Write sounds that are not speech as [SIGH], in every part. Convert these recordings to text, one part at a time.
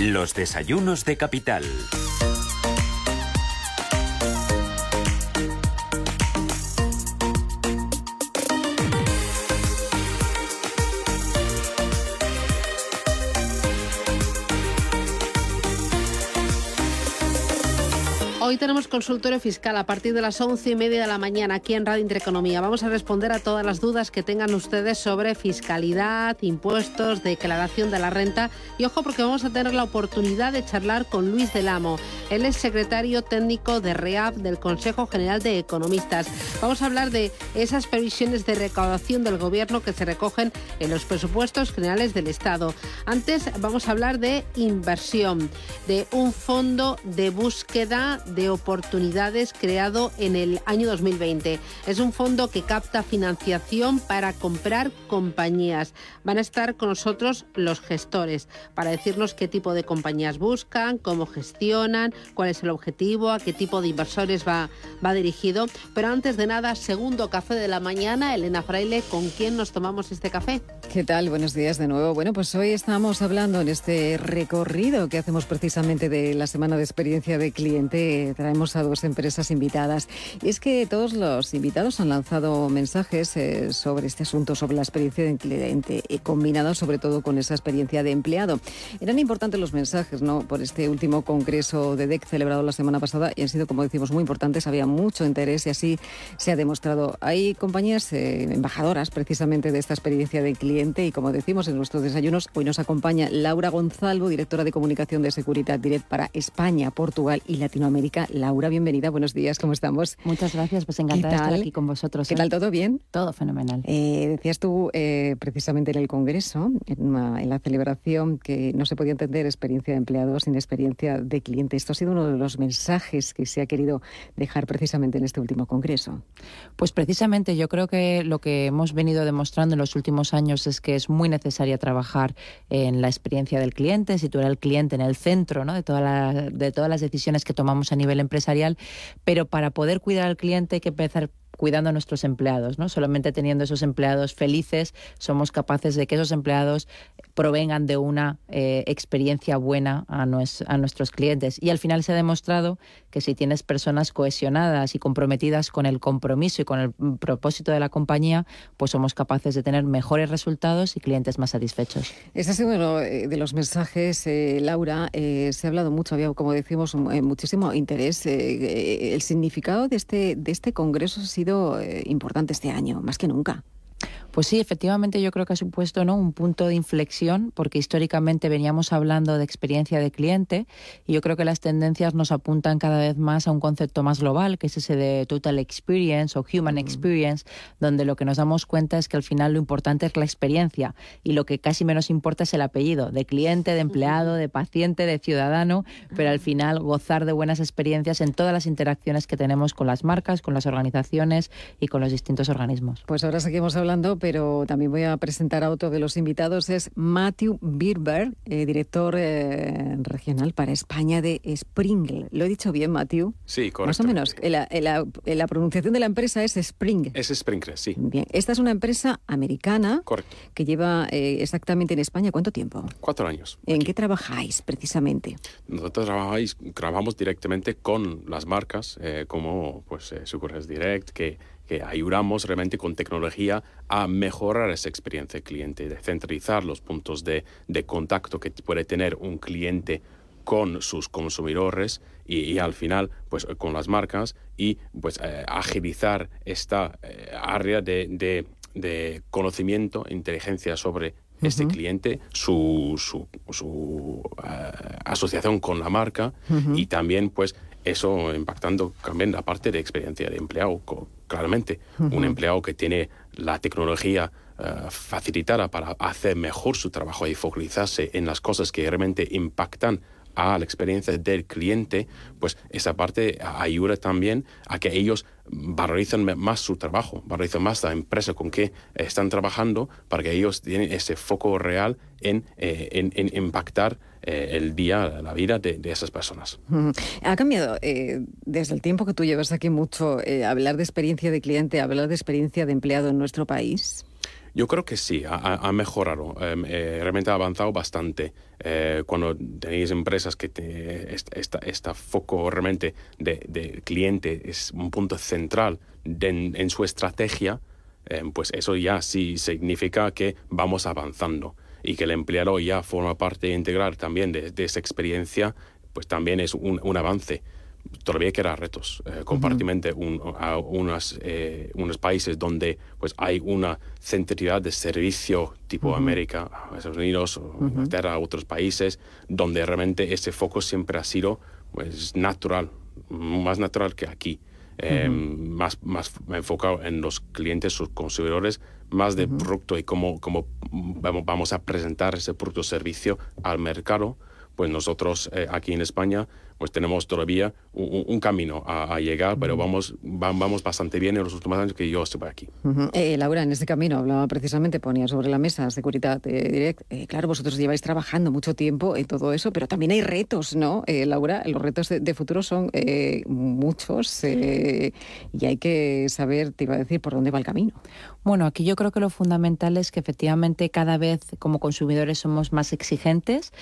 Los desayunos de capital. hoy tenemos consultorio fiscal a partir de las once y media de la mañana aquí en Radio Intereconomía. Vamos a responder a todas las dudas que tengan ustedes sobre fiscalidad, impuestos, declaración de la renta. Y ojo, porque vamos a tener la oportunidad de charlar con Luis Delamo. Él es secretario técnico de REAP del Consejo General de Economistas. Vamos a hablar de esas previsiones de recaudación del Gobierno que se recogen en los presupuestos generales del Estado. Antes vamos a hablar de inversión, de un fondo de búsqueda de de Oportunidades creado en el año 2020. Es un fondo que capta financiación para comprar compañías. Van a estar con nosotros los gestores para decirnos qué tipo de compañías buscan, cómo gestionan, cuál es el objetivo, a qué tipo de inversores va, va dirigido. Pero antes de nada, segundo café de la mañana, Elena Fraile, ¿con quién nos tomamos este café? ¿Qué tal? Buenos días de nuevo. Bueno, pues hoy estamos hablando en este recorrido que hacemos precisamente de la semana de experiencia de cliente traemos a dos empresas invitadas. Y es que todos los invitados han lanzado mensajes eh, sobre este asunto, sobre la experiencia del cliente, combinada eh, combinado sobre todo con esa experiencia de empleado. Eran importantes los mensajes, ¿no? Por este último congreso de DEC celebrado la semana pasada y han sido, como decimos, muy importantes. Había mucho interés y así se ha demostrado. Hay compañías eh, embajadoras precisamente de esta experiencia de cliente y, como decimos en nuestros desayunos, hoy nos acompaña Laura Gonzalo, directora de comunicación de Seguridad Direct para España, Portugal y Latinoamérica. Laura, bienvenida, buenos días, ¿cómo estamos? Muchas gracias, pues encantada de estar aquí con vosotros. ¿Qué tal, todo bien? Todo fenomenal. Eh, decías tú eh, precisamente en el Congreso, en, la celebración, que no se podía entender experiencia de empleados sin experiencia de cliente. Esto ha sido uno de los mensajes que se ha querido dejar precisamente en este último Congreso. Pues precisamente yo creo que lo que hemos venido demostrando en los últimos años es que es muy necesaria trabajar en la experiencia del cliente, situar al cliente en el centro de, todas las decisiones que tomamos en nivel empresarial, pero para poder cuidar al cliente hay que empezar cuidando a nuestros empleados, ¿no? Solamente teniendo esos empleados felices somos capaces de que esos empleados provengan de una eh, experiencia buena a, nuestros clientes. Y al final se ha demostrado que si tienes personas cohesionadas y comprometidas con el compromiso y con el mm, propósito de la compañía, pues somos capaces de tener mejores resultados y clientes más satisfechos. Este ha sido uno eh, de los mensajes, eh, Laura. se ha hablado mucho, había, como decimos, muchísimo interés. el significado de este, de este congreso sido eh, importante este año, más que nunca. Pues sí, efectivamente yo creo que ha supuesto ¿no? un punto de inflexión porque históricamente veníamos hablando de experiencia de cliente y yo creo que las tendencias nos apuntan cada vez más a un concepto más global, que es ese de total experience o human experience, donde lo que nos damos cuenta es que al final lo importante es la experiencia y lo que casi menos importa es el apellido, de cliente, de empleado, de paciente, de ciudadano, pero al final gozar de buenas experiencias en todas las interacciones que tenemos con las marcas, con las organizaciones y con los distintos organismos. Pues ahora seguimos hablando, pero pero también voy a presentar a otro de los invitados. Es Matthew Birber, eh, director eh, regional para España de Springle... ¿Lo he dicho bien, Matthew? Sí, correcto. Más o menos. Eh, la, pronunciación de la empresa es Spring. Es Springle, sí. Bien. Esta es una empresa americana correcto. que lleva exactamente en España cuánto tiempo? Cuatro años. ¿En qué trabajáis precisamente? Nosotros trabajáis, trabajamos directamente con las marcas como pues, Sucurres Direct, que que ayudamos realmente con tecnología a mejorar esa experiencia del cliente, de centralizar los puntos de, contacto que puede tener un cliente con sus consumidores y, al final pues con las marcas y pues eh, agilizar esta eh, área de, conocimiento, inteligencia sobre este cliente, su, eh, asociación con la marca y también pues eso impactando también la parte de experiencia de empleado, claramente. Un empleado que tiene la tecnología eh, facilitada para hacer mejor su trabajo y focalizarse en las cosas que realmente impactan a la experiencia del cliente, pues esa parte ayuda también a que ellos valorizan más su trabajo, valorizan más la empresa con que eh, están trabajando para que ellos tienen ese foco real en, eh, impactar eh, el día, la vida de, esas personas. Ha cambiado desde el tiempo que tú llevas aquí mucho hablar de experiencia de cliente, hablar de experiencia de empleado en nuestro país. Yo creo que sí, ha, mejorado, em, eh, realmente ha avanzado bastante. Eh, cuando tenéis empresas que te, esta, foco realmente de, cliente es un punto central en, su estrategia, em, pues eso ya sí significa que vamos avanzando y que el empleado ya forma parte integral también de, de esa experiencia, pues también es un, un avance todavía queda retos. Eh, compartimente a eh, unos países donde pues, hay una centralidad de servicio tipo América, Estados Unidos, Inglaterra, otros países, donde realmente ese foco siempre ha sido pues, natural, más natural que aquí. Eh, más, más enfocado en los clientes, sus consumidores, más de producto y cómo, cómo vamos a presentar ese producto servicio al mercado, pues nosotros aquí en España pues tenemos todavía un, camino a, llegar, pero vamos, vamos bastante bien en los últimos años que yo estoy por aquí. Eh, Laura, en este camino hablaba precisamente, ponía sobre la mesa Seguridad directa. Eh, direct. Eh, claro, vosotros lleváis trabajando mucho tiempo en todo eso, pero también hay retos, ¿no? Laura, los retos de, de futuro son muchos y hay que saber, te iba a decir, por dónde va el camino. Bueno, aquí yo creo que lo fundamental es que efectivamente cada vez como consumidores somos más exigentes,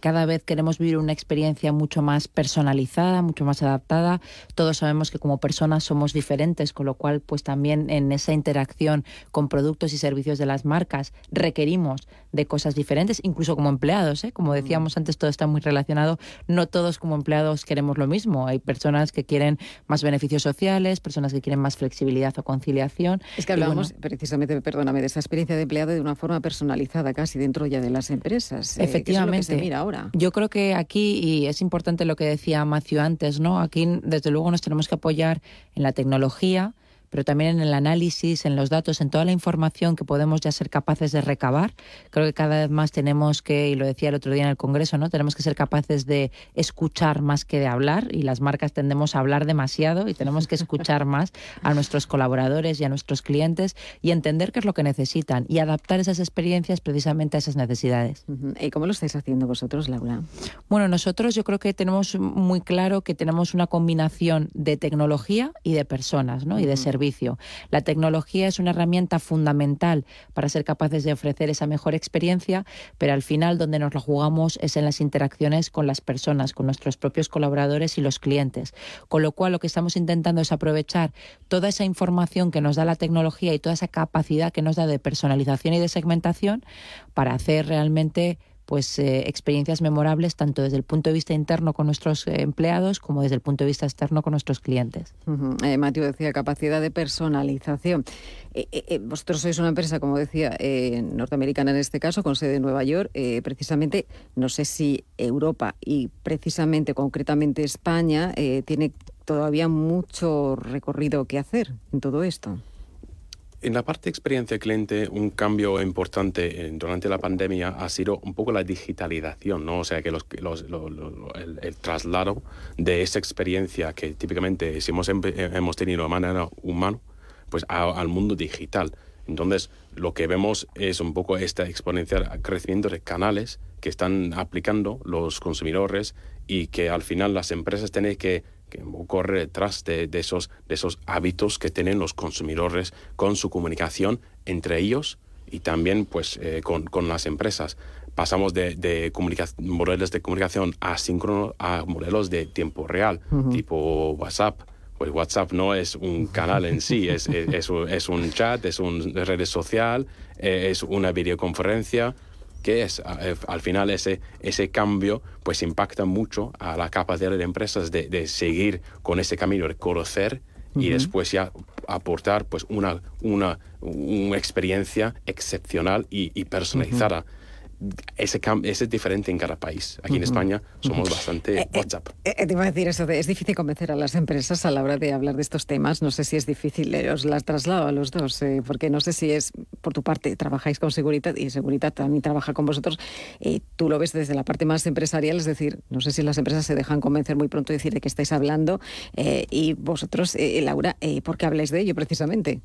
cada vez queremos vivir una experiencia mucho más personalizada, mucho más adaptada. Todos sabemos que como personas somos diferentes, con lo cual pues también en esa interacción con productos y servicios de las marcas requerimos de cosas diferentes, incluso como empleados. ¿eh? Como mm. decíamos antes, todo está muy relacionado. No todos como empleados queremos lo mismo. Hay personas que quieren más beneficios sociales, personas que quieren más flexibilidad o conciliación. Es que hablamos precisamente, perdóname, de esa experiencia de empleado de una forma personalizada casi dentro ya de las empresas. Efectivamente. Eh, es lo mira ahora. Yo creo que aquí, y es importante lo que decía Macio antes, ¿no? Aquí desde luego nos tenemos que apoyar en la tecnología pero también en el análisis, en los datos, en toda la información que podemos ya ser capaces de recabar. Creo que cada vez más tenemos que, y lo decía el otro día en el Congreso, ¿no? Tenemos que ser capaces de escuchar más que de hablar, y las marcas tendemos a hablar demasiado y tenemos que escuchar [LAUGHS] más a nuestros colaboradores y a nuestros clientes y entender qué es lo que necesitan y adaptar esas experiencias precisamente a esas necesidades. ¿Y cómo lo estáis haciendo vosotros, Laura? Bueno, nosotros yo creo que tenemos muy claro que tenemos una combinación de tecnología y de personas, ¿no? Y de servicios la tecnología es una herramienta fundamental para ser capaces de ofrecer esa mejor experiencia, pero al final donde nos lo jugamos es en las interacciones con las personas, con nuestros propios colaboradores y los clientes. Con lo cual lo que estamos intentando es aprovechar toda esa información que nos da la tecnología y toda esa capacidad que nos da de personalización y de segmentación para hacer realmente pues eh, experiencias memorables tanto desde el punto de vista interno con nuestros eh, empleados como desde el punto de vista externo con nuestros clientes. Uh decía capacidad de personalización. vosotros sois una empresa, como decía, norteamericana en este caso, con sede en Nueva York. precisamente, no sé si Europa y precisamente, concretamente España, tiene todavía mucho recorrido que hacer en todo esto. En la parte de experiencia cliente, un cambio importante eh, durante la pandemia ha sido un poco la digitalización, ¿no? O sea, que el, traslado de esa experiencia que típicamente hemos, eh, hemos tenido de manera humana, pues al mundo digital. Entonces, lo que vemos es un poco este exponencial crecimiento de canales que están aplicando los consumidores y que al final las empresas tienen que ocurre corre detrás de, esos, de esos hábitos que tienen los consumidores con su comunicación entre ellos y también pues, eh, con, las empresas. Pasamos de, modelos de comunicación asíncrono a modelos de tiempo real, tipo WhatsApp. Pues WhatsApp no es un canal en sí, es, un, chat, es una red social, eh, es una videoconferencia que es, eh, al final ese, ese cambio pues impacta mucho a la capacidad de empresas de, de seguir con ese camino, de conocer y después ya aportar pues una, una, una experiencia excepcional y, personalizada ese, es diferente en cada país. Aquí en España somos bastante eh, eh, WhatsApp. Eh, te iba a decir eso, es difícil convencer a las empresas a la hora de hablar de estos temas. No sé si es difícil, os las traslado a los dos, porque no sé si es, por tu parte, trabajáis con seguridad y seguridad también trabaja con vosotros. tú lo ves desde la parte más empresarial, es decir, no sé si las empresas se dejan convencer muy pronto y decir de qué estáis hablando. y vosotros, Laura, ¿por qué habláis de ello precisamente?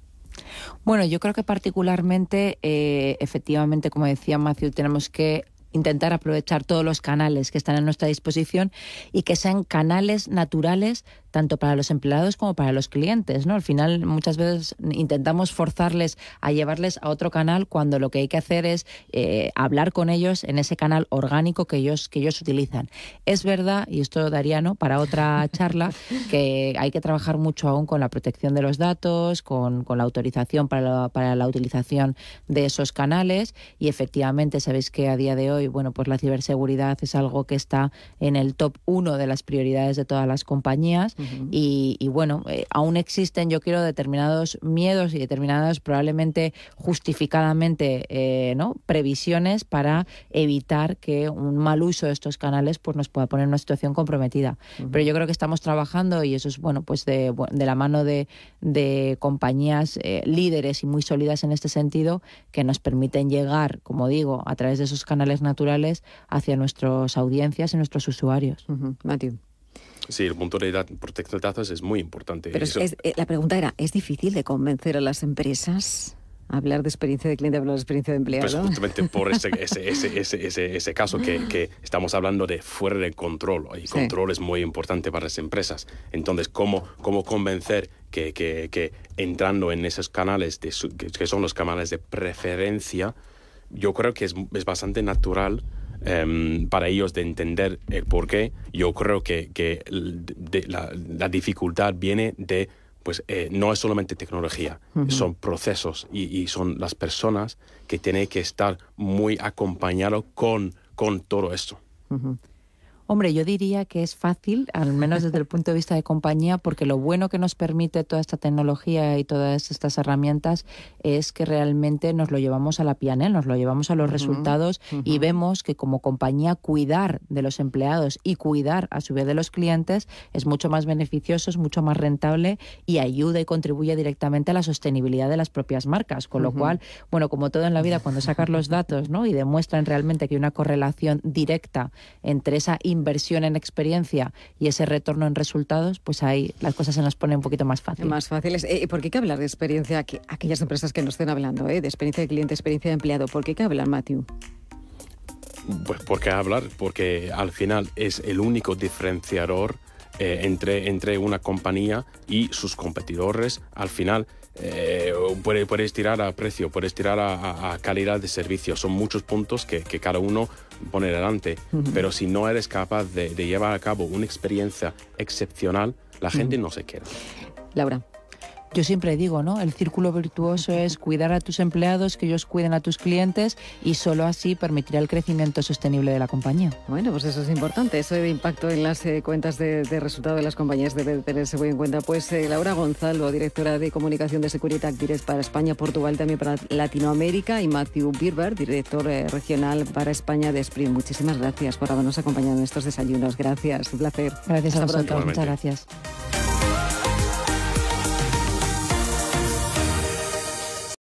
Bueno, yo creo que particularmente, eh, efectivamente, como decía Matthew, tenemos que intentar aprovechar todos los canales que están a nuestra disposición y que sean canales naturales tanto para los empleados como para los clientes, ¿no? Al final muchas veces intentamos forzarles a llevarles a otro canal cuando lo que hay que hacer es eh, hablar con ellos en ese canal orgánico que ellos que ellos utilizan. Es verdad y esto Dariano para otra [LAUGHS] charla que hay que trabajar mucho aún con la protección de los datos, con, con la autorización para para la utilización de esos canales y efectivamente sabéis que a día de hoy y, bueno, pues la ciberseguridad es algo que está en el top uno de las prioridades de todas las compañías y, bueno, eh, aún existen, yo quiero, determinados miedos y determinadas probablemente justificadamente eh, ¿no? previsiones para evitar que un mal uso de estos canales pues nos pueda poner en una situación comprometida. Pero yo creo que estamos trabajando y eso es bueno, pues de, de la mano de, compañías eh, líderes y muy sólidas en este sentido que nos permiten llegar, como digo, a través de esos canales nacionales naturales hacia nuestras audiencias y nuestros usuarios. Uh Sí, el punto de protección de datos es muy importante. Pero la pregunta era, ¿es difícil de convencer a las empresas? Hablar de experiencia de cliente, hablar de experiencia de empleado. Pues justamente por ese, ese, ese, ese caso que, que, estamos hablando de fuera de control. Y control es muy importante para las empresas. Entonces, ¿cómo, cómo convencer que, que, entrando en esos canales, que son los canales de preferencia, yo creo que es, bastante natural em, para ellos de entender el por qué. Yo creo que, la, dificultad viene de, pues eh, no es solamente tecnología, son procesos y, son las personas que tienen que estar muy acompañados con, con todo esto. Hombre, yo diría que es fácil, al menos desde el punto de vista de compañía, porque lo bueno que nos permite toda esta tecnología y todas estas herramientas es que realmente nos lo llevamos a la piel, nos lo llevamos a los resultados y vemos que como compañía cuidar de los empleados y cuidar a su vez de los clientes es mucho más beneficioso, es mucho más rentable y ayuda y contribuye directamente a la sostenibilidad de las propias marcas. Con lo cual, bueno, como todo en la vida, cuando sacas los datos ¿no? y demuestran realmente que hay una correlación directa entre esa inversión inversión en experiencia y ese retorno en resultados, pues ahí las cosas se nos ponen un poquito más fáciles. Más fáciles. Eh, ¿Por qué que hablar de experiencia? aquellas empresas que nos estén hablando, eh, de experiencia de cliente, experiencia de empleado, ¿por qué hay que hablar, Matthew? Pues porque hablar, porque al final es el único diferenciador eh, entre, entre una compañía y sus competidores. Al final, puedes, tirar a precio, puedes tirar a, calidad de servicio. Son muchos puntos que, cada uno pone delante. Pero si no eres capaz de, llevar a cabo una experiencia excepcional, la gente no se queda. Laura yo siempre digo, ¿no? El círculo virtuoso es cuidar a tus empleados, que ellos cuiden a tus clientes y solo así permitirá el crecimiento sostenible de la compañía. Bueno, pues eso es importante, eso de impacto en las eh, cuentas de, resultado de las compañías debe tenerse muy en cuenta. Pues eh, Laura Gonzalo, directora de comunicación de seguridad Direct para España, Portugal, también para Latinoamérica y Matthew Birber, director eh, regional para España de Spring. Muchísimas gracias por habernos acompañado en estos desayunos. Gracias, un placer. Gracias a vosotros, muchas gracias.